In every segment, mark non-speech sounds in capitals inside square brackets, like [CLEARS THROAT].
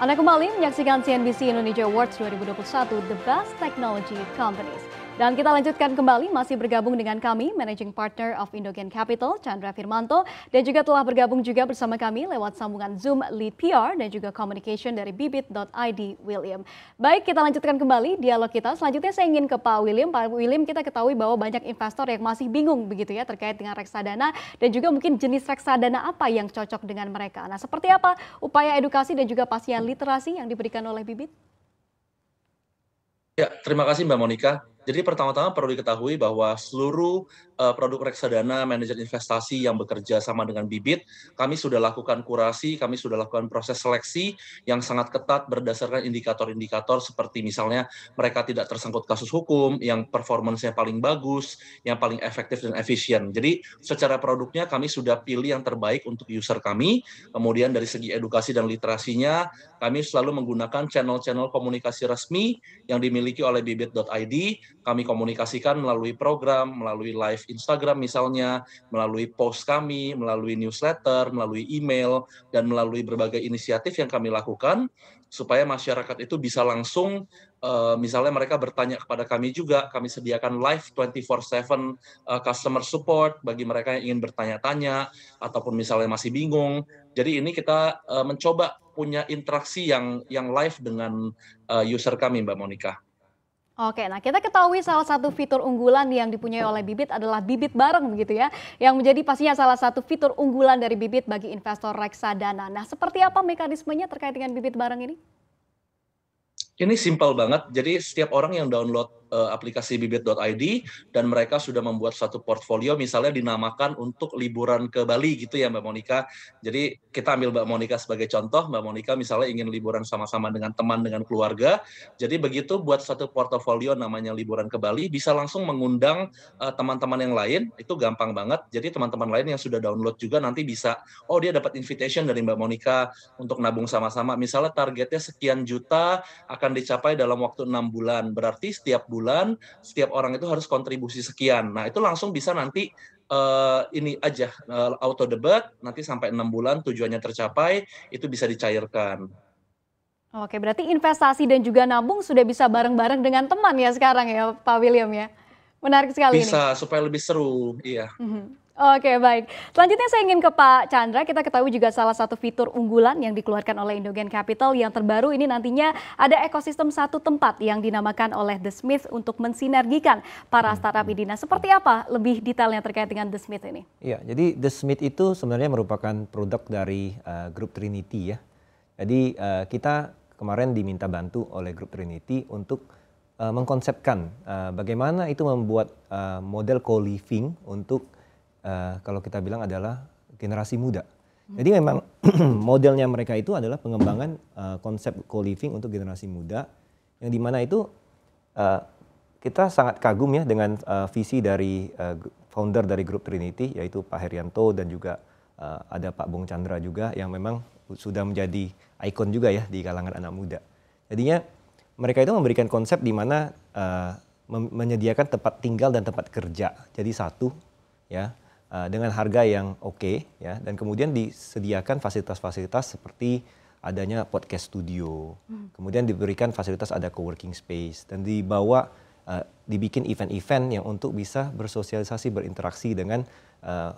Anda kembali menyaksikan CNBC Indonesia Awards 2021 The Best Technology Companies. Dan kita lanjutkan kembali masih bergabung dengan kami Managing Partner of Indogen Capital Chandra Firmanto dan juga telah bergabung juga bersama kami lewat sambungan Zoom Lead PR dan juga Communication dari bibit.id William. Baik, kita lanjutkan kembali dialog kita. Selanjutnya saya ingin ke Pak William. Pak William, kita ketahui bahwa banyak investor yang masih bingung begitu ya terkait dengan reksadana dan juga mungkin jenis reksadana apa yang cocok dengan mereka. Nah, seperti apa upaya edukasi dan juga pasien literasi yang diberikan oleh Bibit? Ya, terima kasih Mbak Monika jadi pertama-tama perlu diketahui bahwa seluruh eh, produk reksadana manajer investasi yang bekerja sama dengan Bibit, kami sudah lakukan kurasi, kami sudah lakukan proses seleksi yang sangat ketat berdasarkan indikator-indikator seperti misalnya mereka tidak tersangkut kasus hukum, yang performance paling bagus, yang paling efektif dan efisien. Jadi secara produknya kami sudah pilih yang terbaik untuk user kami. Kemudian dari segi edukasi dan literasinya, kami selalu menggunakan channel-channel komunikasi resmi yang dimiliki oleh bibit.id kami komunikasikan melalui program, melalui live Instagram misalnya, melalui post kami, melalui newsletter, melalui email, dan melalui berbagai inisiatif yang kami lakukan supaya masyarakat itu bisa langsung eh, misalnya mereka bertanya kepada kami juga, kami sediakan live 24/7 eh, customer support bagi mereka yang ingin bertanya-tanya ataupun misalnya masih bingung. Jadi ini kita eh, mencoba punya interaksi yang yang live dengan user kami Mbak Monika. Oke, nah kita ketahui salah satu fitur unggulan yang dipunyai oleh bibit adalah bibit bareng begitu ya, yang menjadi pastinya salah satu fitur unggulan dari bibit bagi investor reksadana. Nah, seperti apa mekanismenya terkait dengan bibit bareng ini? Ini simpel banget. Jadi setiap orang yang download uh, aplikasi bibit.id dan mereka sudah membuat satu portfolio misalnya dinamakan untuk liburan ke Bali gitu ya Mbak Monica. Jadi kita ambil Mbak Monica sebagai contoh, Mbak Monica misalnya ingin liburan sama-sama dengan teman dengan keluarga. Jadi begitu buat satu portfolio namanya liburan ke Bali bisa langsung mengundang eh, teman-teman yang lain. Itu gampang banget. Jadi teman-teman lain yang sudah download juga nanti bisa oh dia dapat invitation dari Mbak Monica untuk nabung sama-sama. Misalnya targetnya sekian juta akan dicapai dalam waktu enam bulan. Berarti setiap bulan bulan setiap orang itu harus kontribusi sekian. Nah, itu langsung bisa nanti uh, ini aja uh, auto debat nanti sampai enam bulan tujuannya tercapai itu bisa dicairkan. Oke, berarti investasi dan juga nabung sudah bisa bareng-bareng dengan teman ya sekarang ya Pak William ya. Menarik sekali Bisa ini. supaya lebih seru, iya. Mm -hmm. Oke baik. Selanjutnya saya ingin ke Pak Chandra. Kita ketahui juga salah satu fitur unggulan yang dikeluarkan oleh Indogen Capital yang terbaru ini nantinya ada ekosistem satu tempat yang dinamakan oleh The Smith untuk mensinergikan para hmm. startup ini. Nah seperti apa lebih detailnya terkait dengan The Smith ini? Iya, jadi The Smith itu sebenarnya merupakan produk dari uh, grup Trinity ya. Jadi uh, kita kemarin diminta bantu oleh grup Trinity untuk uh, mengkonsepkan uh, bagaimana itu membuat uh, model co-living untuk Eh, kalau kita bilang adalah generasi muda. Jadi memang [CLEARS THROAT] modelnya mereka itu adalah pengembangan uh, konsep co-living untuk generasi muda yang dimana itu uh, kita sangat kagum ya dengan uh, visi dari uh, founder dari grup Trinity yaitu Pak Herianto dan juga uh, ada Pak Bung Chandra juga yang memang sudah menjadi ikon juga ya di kalangan anak muda. Jadinya mereka itu memberikan konsep di mana uh, menyediakan tempat tinggal dan tempat kerja jadi satu ya Eh, dengan harga yang oke okay, ya dan kemudian disediakan fasilitas-fasilitas seperti adanya podcast studio hmm. kemudian diberikan fasilitas ada co-working space dan dibawa uh, dibikin event-event yang untuk bisa bersosialisasi berinteraksi dengan uh,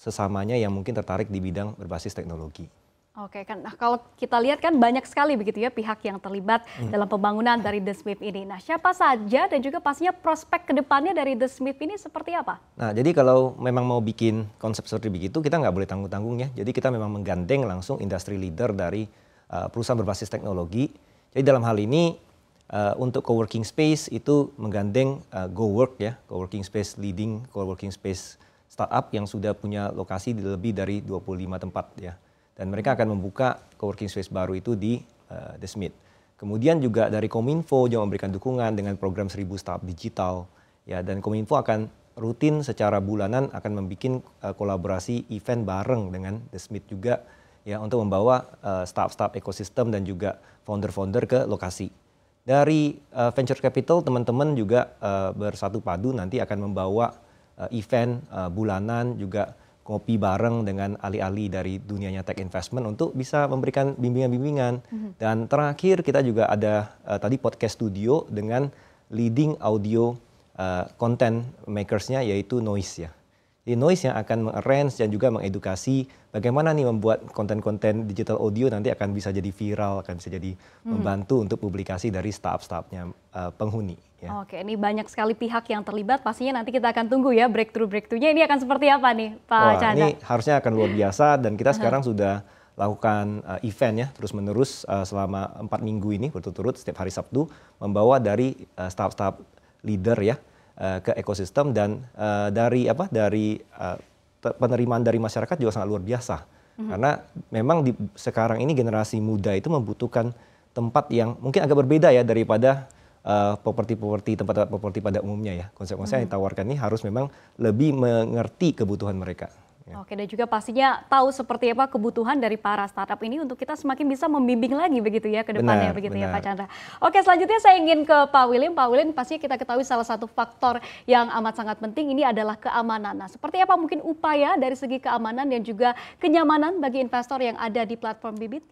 sesamanya yang mungkin tertarik di bidang berbasis teknologi Oke kan, nah kalau kita lihat kan banyak sekali begitu ya pihak yang terlibat hmm. dalam pembangunan dari The Smith ini. Nah siapa saja dan juga pastinya prospek kedepannya dari The Smith ini seperti apa? Nah jadi kalau memang mau bikin konsep seperti begitu kita nggak boleh tanggung-tanggung ya. Jadi kita memang menggandeng langsung industri leader dari uh, perusahaan berbasis teknologi. Jadi dalam hal ini uh, untuk co-working space itu menggandeng uh, eh, GoWork ya, co-working space leading co-working space startup yang sudah punya lokasi di lebih dari 25 tempat ya dan mereka akan membuka coworking space baru itu di uh, The Smith. Kemudian juga dari Kominfo juga memberikan dukungan dengan program Seribu startup digital ya dan Kominfo akan rutin secara bulanan akan membuat uh, eh, kolaborasi event bareng dengan The Smith juga ya untuk membawa uh, startup-startup ekosistem dan juga founder-founder ke lokasi. Dari uh, venture capital teman-teman juga uh, bersatu padu nanti akan membawa uh, event uh, bulanan juga kopi bareng dengan ahli-ahli dari dunianya tech investment untuk bisa memberikan bimbingan-bimbingan. Mm -hmm. Dan terakhir kita juga ada uh, tadi podcast studio dengan leading audio uh, content makersnya yaitu Noise ya noise yang akan mengarrange dan juga mengedukasi bagaimana nih membuat konten-konten digital audio nanti akan bisa jadi viral, akan bisa jadi hmm. membantu untuk publikasi dari startup-startupnya uh, eh, penghuni. Ya. Oke, ini banyak sekali pihak yang terlibat. Pastinya nanti kita akan tunggu ya breakthrough-breakthroughnya. Ini akan seperti apa nih, Pak Wah, Chandra? Ini harusnya akan luar biasa dan kita sekarang sudah lakukan uh, event ya terus menerus uh, eh, selama empat minggu ini berturut-turut setiap hari Sabtu membawa dari uh, startup-startup leader ya Eh, ke ekosistem dan uh, dari apa dari uh, penerimaan dari masyarakat juga sangat luar biasa. Mm-hmm. Karena memang di sekarang ini generasi muda itu membutuhkan tempat yang mungkin agak berbeda ya daripada uh, properti-properti tempat-tempat properti pada umumnya ya. Konsep-konsep mm-hmm. yang mhm. ditawarkan ini harus memang lebih mengerti kebutuhan mereka. Ya. Oke, dan juga pastinya tahu seperti apa kebutuhan dari para startup ini untuk kita semakin bisa membimbing lagi begitu ya ke depannya benar, begitu benar. ya Pak Chandra. Oke, selanjutnya saya ingin ke Pak William. Pak William pasti kita ketahui salah satu faktor yang amat sangat penting ini adalah keamanan. Nah, seperti apa mungkin upaya dari segi keamanan dan juga kenyamanan bagi investor yang ada di platform Bibit?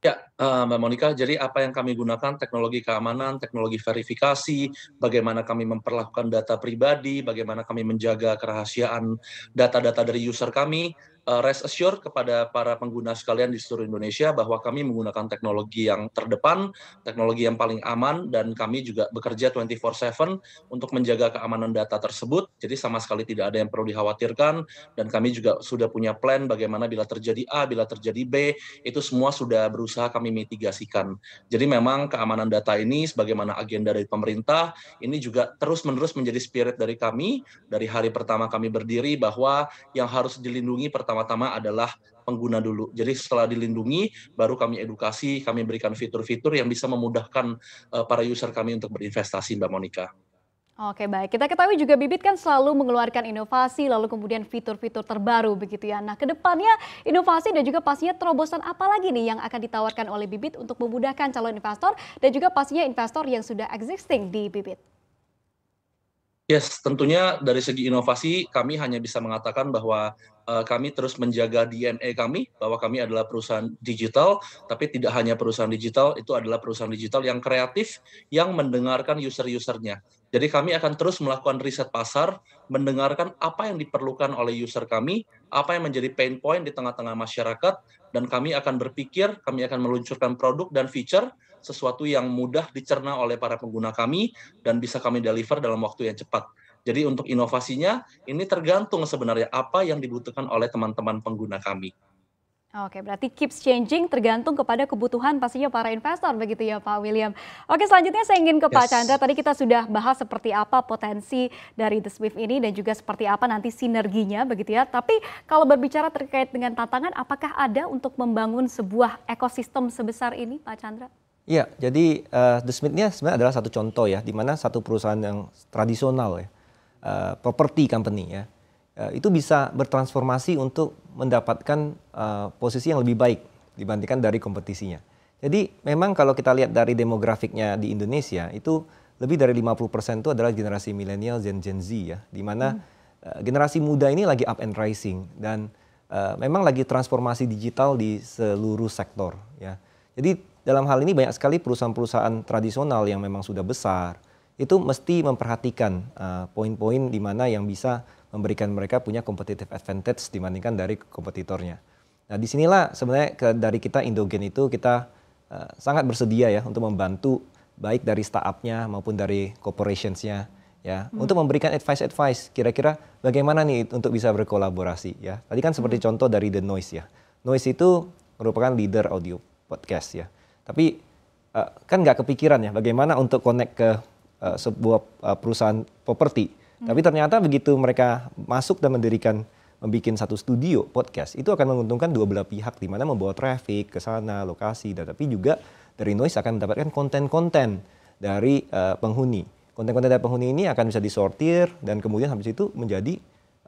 Ya, eh, Mbak Monica, jadi apa yang kami gunakan teknologi keamanan, teknologi verifikasi, bagaimana kami memperlakukan data pribadi, bagaimana kami menjaga kerahasiaan data-data dari user kami, Eh, rest assured kepada para pengguna sekalian di seluruh Indonesia bahwa kami menggunakan teknologi yang terdepan, teknologi yang paling aman, dan kami juga bekerja 24/7 untuk menjaga keamanan data tersebut. Jadi sama sekali tidak ada yang perlu dikhawatirkan, dan kami juga sudah punya plan bagaimana bila terjadi A, bila terjadi B, itu semua sudah berusaha kami mitigasikan. Jadi memang keamanan data ini sebagaimana agenda dari pemerintah, ini juga terus-menerus menjadi spirit dari kami dari hari pertama kami berdiri bahwa yang harus dilindungi pertama pertama-tama adalah pengguna dulu. Jadi setelah dilindungi, baru kami edukasi, kami berikan fitur-fitur yang bisa memudahkan uh, para user kami untuk berinvestasi, Mbak Monica. Oke baik, kita ketahui juga Bibit kan selalu mengeluarkan inovasi lalu kemudian fitur-fitur terbaru begitu ya. Nah kedepannya inovasi dan juga pastinya terobosan apa lagi nih yang akan ditawarkan oleh Bibit untuk memudahkan calon investor dan juga pastinya investor yang sudah existing di Bibit? Yes, tentunya dari segi inovasi kami hanya bisa mengatakan bahwa uh, kami terus menjaga DNA kami bahwa kami adalah perusahaan digital, tapi tidak hanya perusahaan digital, itu adalah perusahaan digital yang kreatif yang mendengarkan user-usernya. Jadi kami akan terus melakukan riset pasar, mendengarkan apa yang diperlukan oleh user kami, apa yang menjadi pain point di tengah-tengah masyarakat dan kami akan berpikir, kami akan meluncurkan produk dan feature sesuatu yang mudah dicerna oleh para pengguna kami dan bisa kami deliver dalam waktu yang cepat. Jadi untuk inovasinya ini tergantung sebenarnya apa yang dibutuhkan oleh teman-teman pengguna kami. Oke, berarti keeps changing tergantung kepada kebutuhan pastinya para investor begitu ya Pak William. Oke, selanjutnya saya ingin ke yes. Pak Chandra. Tadi kita sudah bahas seperti apa potensi dari The Swift ini dan juga seperti apa nanti sinerginya begitu ya. Tapi kalau berbicara terkait dengan tantangan, apakah ada untuk membangun sebuah ekosistem sebesar ini Pak Chandra? Iya, jadi uh, The Smith-nya sebenarnya adalah satu contoh ya, di mana satu perusahaan yang tradisional ya, uh, property company ya, uh, itu bisa bertransformasi untuk mendapatkan uh, posisi yang lebih baik dibandingkan dari kompetisinya. Jadi memang kalau kita lihat dari demografiknya di Indonesia itu lebih dari 50% itu adalah generasi milenial dan Gen Z ya, di mana hmm. uh, generasi muda ini lagi up and rising dan uh, memang lagi transformasi digital di seluruh sektor ya. Jadi dalam hal ini banyak sekali perusahaan-perusahaan tradisional yang memang sudah besar itu mesti memperhatikan poin eh, poin-poin di mana yang bisa memberikan mereka punya competitive advantage dibandingkan dari kompetitornya. Nah, disinilah sebenarnya ke, dari kita Indogen itu kita uh, sangat bersedia ya untuk membantu baik dari startupnya maupun dari corporationsnya ya hmm. untuk memberikan advice-advice kira-kira bagaimana nih untuk bisa berkolaborasi ya. Tadi kan seperti hmm. contoh dari The Noise ya. Noise itu merupakan leader audio podcast ya tapi uh, kan nggak kepikiran ya bagaimana untuk connect ke uh, sebuah uh, perusahaan properti. Hmm. Tapi ternyata begitu mereka masuk dan mendirikan membuat satu studio podcast itu akan menguntungkan dua belah pihak di mana membawa traffic ke sana lokasi dan tapi juga dari noise akan mendapatkan konten-konten dari uh, penghuni konten-konten dari penghuni ini akan bisa disortir dan kemudian habis itu menjadi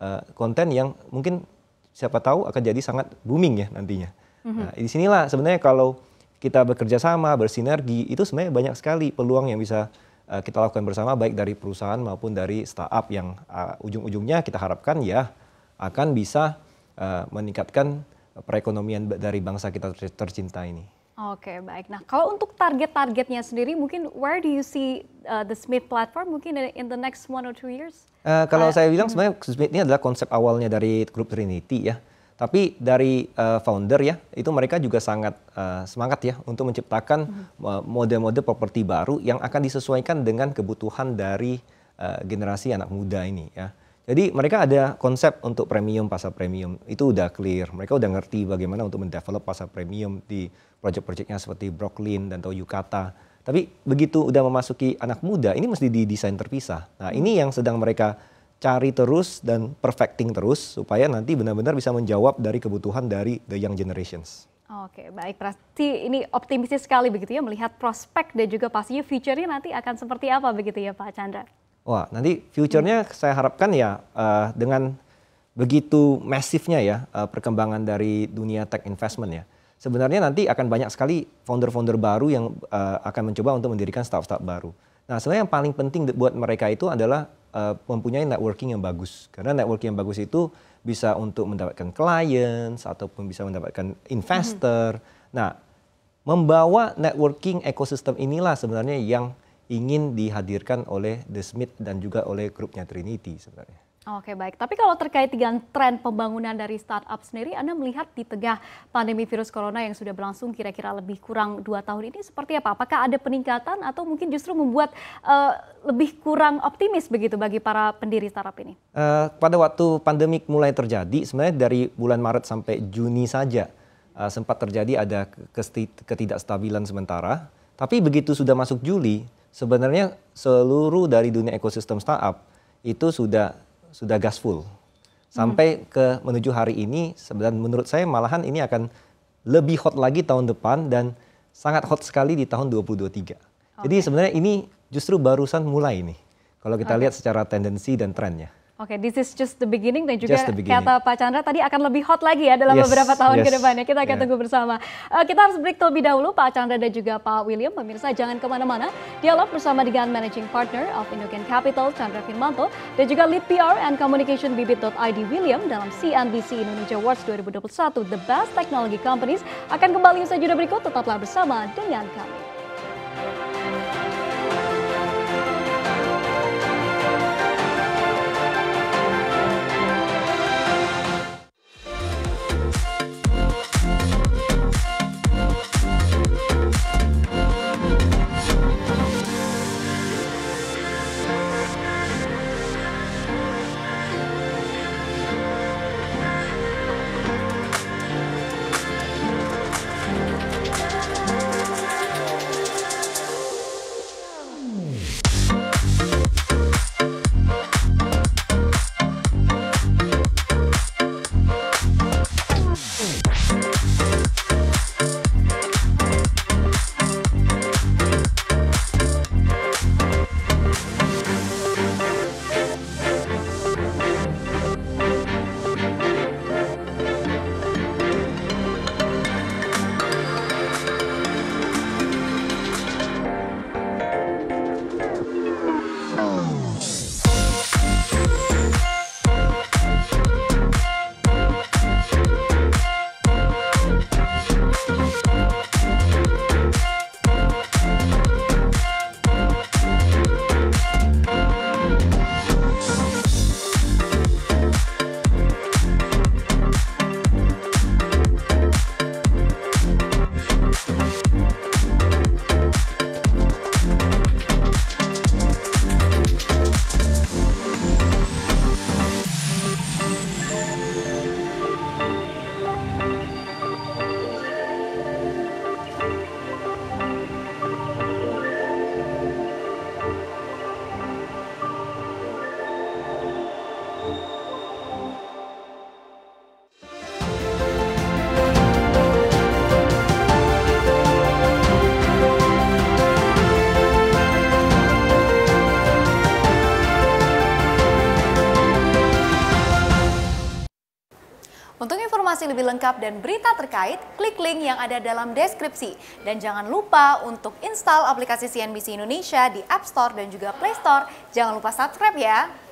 uh, konten yang mungkin siapa tahu akan jadi sangat booming ya nantinya. Mm-hmm. Nah, disinilah sebenarnya kalau kita bekerja sama, bersinergi, itu sebenarnya banyak sekali peluang yang bisa eh, kita lakukan bersama baik dari perusahaan maupun dari startup yang uh, ujung-ujungnya kita harapkan ya akan bisa uh, meningkatkan perekonomian dari bangsa kita tercinta ini. Oke, okay, baik. Nah, kalau untuk target-targetnya sendiri, mungkin where do you see uh, the Smith platform mungkin in the next one or two years? Uh, kalau uh, saya bilang, mm. sebenarnya Smith ini adalah konsep awalnya dari grup Trinity ya. Tapi dari uh, founder ya, itu mereka juga sangat uh, semangat ya untuk menciptakan hmm. eh, mode-mode properti baru yang akan disesuaikan dengan kebutuhan dari uh, generasi anak muda ini ya. Jadi mereka ada konsep untuk premium pasar premium itu udah clear. Mereka udah ngerti bagaimana untuk mendevelop pasar premium di project-projectnya seperti Brooklyn dan atau Yukata. Tapi begitu udah memasuki anak muda, ini mesti didesain terpisah. Nah ini hmm. yang sedang mereka cari terus dan perfecting terus supaya nanti benar-benar bisa menjawab dari kebutuhan dari the young generations. Oke, baik. Pasti ini optimis sekali begitu ya melihat prospek dan juga pastinya future-nya nanti akan seperti apa begitu ya Pak Chandra? Wah, nanti future-nya hmm. saya harapkan ya uh, dengan begitu masifnya ya uh, perkembangan dari dunia tech investment ya. Sebenarnya nanti akan banyak sekali founder-founder baru yang uh, akan mencoba untuk mendirikan startup-startup baru Nah, sebenarnya yang paling penting buat mereka itu adalah uh, mempunyai networking yang bagus. Karena networking yang bagus itu bisa untuk mendapatkan clients ataupun bisa mendapatkan investor. Mm -hmm. Nah, membawa networking ekosistem inilah sebenarnya yang ingin dihadirkan oleh The Smith dan juga oleh grupnya Trinity sebenarnya. Oke baik, tapi kalau terkait dengan tren pembangunan dari startup sendiri, Anda melihat di tengah pandemi virus corona yang sudah berlangsung kira-kira lebih kurang dua tahun ini seperti apa? Apakah ada peningkatan atau mungkin justru membuat uh, lebih kurang optimis begitu bagi para pendiri startup ini? Uh, pada waktu pandemi mulai terjadi, sebenarnya dari bulan Maret sampai Juni saja uh, sempat terjadi ada ketidakstabilan sementara. Tapi begitu sudah masuk Juli, sebenarnya seluruh dari dunia ekosistem startup itu sudah sudah gas full sampai hmm. ke menuju hari ini dan menurut saya malahan ini akan lebih hot lagi tahun depan dan sangat hot sekali di tahun 2023. Okay. Jadi sebenarnya ini justru barusan mulai nih kalau kita okay. lihat secara tendensi dan trennya. Oke, okay, this is just the beginning dan juga beginning. kata Pak Chandra tadi akan lebih hot lagi ya dalam yes, beberapa tahun yes. ke depannya. Kita akan yeah. tunggu bersama. Uh, kita harus break terlebih dahulu Pak Chandra dan juga Pak William. Pemirsa jangan kemana-mana. Dialog bersama dengan Managing Partner of Indogen Capital Chandra Firmanto dan juga Lead PR and Communication Bibit.id William dalam CNBC Indonesia Awards 2021 The Best Technology Companies akan kembali usai jeda berikut. Tetaplah bersama dengan kami. lengkap dan berita terkait, klik link yang ada dalam deskripsi. Dan jangan lupa untuk install aplikasi CNBC Indonesia di App Store dan juga Play Store. Jangan lupa subscribe ya.